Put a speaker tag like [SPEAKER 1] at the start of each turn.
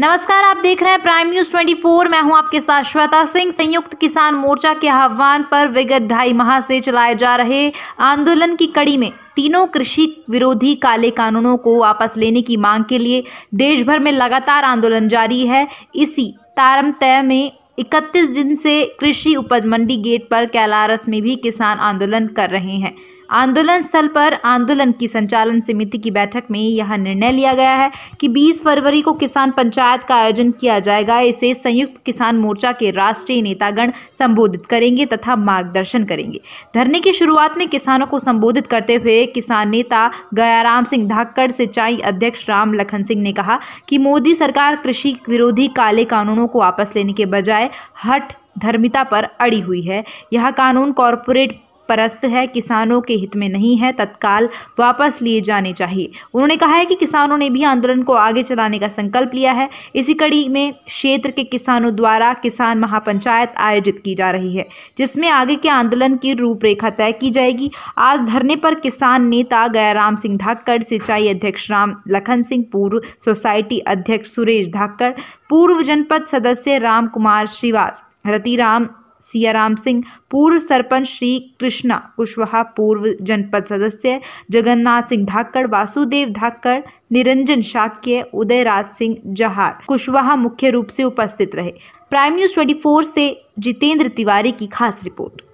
[SPEAKER 1] नमस्कार आप देख रहे हैं प्राइम न्यूज 24 मैं हूं आपके साथ श्वेता सिंह संयुक्त किसान मोर्चा के आह्वान पर विगत ढाई माह से चलाए जा रहे आंदोलन की कड़ी में तीनों कृषि विरोधी काले कानूनों को वापस लेने की मांग के लिए देश भर में लगातार आंदोलन जारी है इसी तय में 31 दिन से कृषि उपज मंडी गेट पर कैलारस में भी किसान आंदोलन कर रहे हैं आंदोलन स्थल पर आंदोलन की संचालन समिति की बैठक में यह निर्णय लिया गया है कि 20 फरवरी को किसान पंचायत का आयोजन किया जाएगा इसे संयुक्त किसान मोर्चा के राष्ट्रीय नेतागण संबोधित करेंगे तथा मार्गदर्शन करेंगे धरने की शुरुआत में किसानों को संबोधित करते हुए किसान नेता गयाराम सिंह धाकड़ सिंचाई अध्यक्ष राम लखन सिंह ने कहा कि मोदी सरकार कृषि विरोधी काले कानूनों को वापस लेने के बजाय हट धर्मिता पर अड़ी हुई है यह कानून कॉरपोरेट परस्त है किसानों के हित में नहीं है तत्काल वापस लिए जाने चाहिए उन्होंने कहा है कि किसानों ने भी आंदोलन को आगे चलाने का संकल्प लिया है इसी कड़ी में क्षेत्र के किसानों द्वारा किसान महापंचायत आयोजित की जा रही है जिसमें आगे के आंदोलन की रूपरेखा तय की जाएगी आज धरने पर किसान नेता गयाराम सिंह धाकड़ सिंचाई अध्यक्ष राम लखन सिंह पूर्व सोसाइटी अध्यक्ष सुरेश धाकड़ पूर्व जनपद सदस्य राम कुमार श्रीवास रतिराम सियाराम सिंह पूर्व सरपंच श्री कृष्णा कुशवाहा पूर्व जनपद सदस्य जगन्नाथ सिंह धाकड़ वासुदेव धाकड़ निरंजन शाक्य उदयराज सिंह जहार कुशवाहा मुख्य रूप से उपस्थित रहे प्राइम न्यूज 24 से जितेंद्र तिवारी की खास रिपोर्ट